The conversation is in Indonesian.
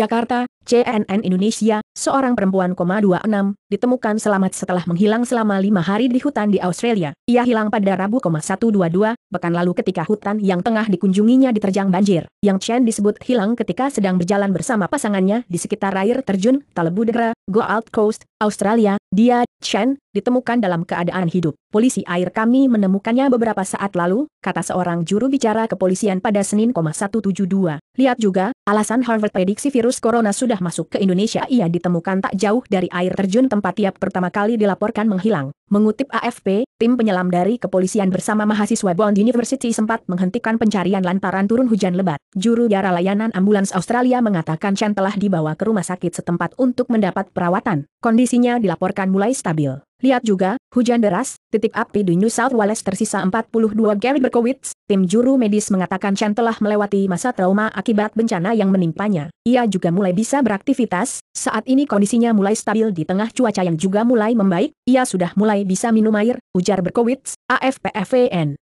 Jakarta, CNN Indonesia, seorang perempuan, 26, ditemukan selamat setelah menghilang selama lima hari di hutan di Australia. Ia hilang pada Rabu, 122, pekan lalu ketika hutan yang tengah dikunjunginya diterjang banjir. Yang Chen disebut hilang ketika sedang berjalan bersama pasangannya di sekitar air terjun Talebudegra, Gold Coast, Australia, dia, Chen, ditemukan dalam keadaan hidup. Polisi air kami menemukannya beberapa saat lalu, kata seorang juru bicara kepolisian pada Senin, 172. Lihat juga, alasan Harvard prediksi virus corona sudah masuk ke Indonesia ia ditemukan tak jauh dari air terjun tempat tiap pertama kali dilaporkan menghilang. Mengutip AFP, tim penyelam dari kepolisian bersama mahasiswa Bond University sempat menghentikan pencarian lantaran turun hujan lebat. Juru biara layanan ambulans Australia mengatakan Chan telah dibawa ke rumah sakit setempat untuk mendapat perawatan. Kondisinya dilaporkan mulai stabil. Lihat juga, hujan deras, titik api di New South Wales tersisa 42 Gary Berkowitz, tim juru medis mengatakan Chan telah melewati masa trauma akibat bencana yang menimpanya. Ia juga mulai bisa beraktivitas, saat ini kondisinya mulai stabil di tengah cuaca yang juga mulai membaik, ia sudah mulai bisa minum air, ujar Berkowitz, AFPFN. E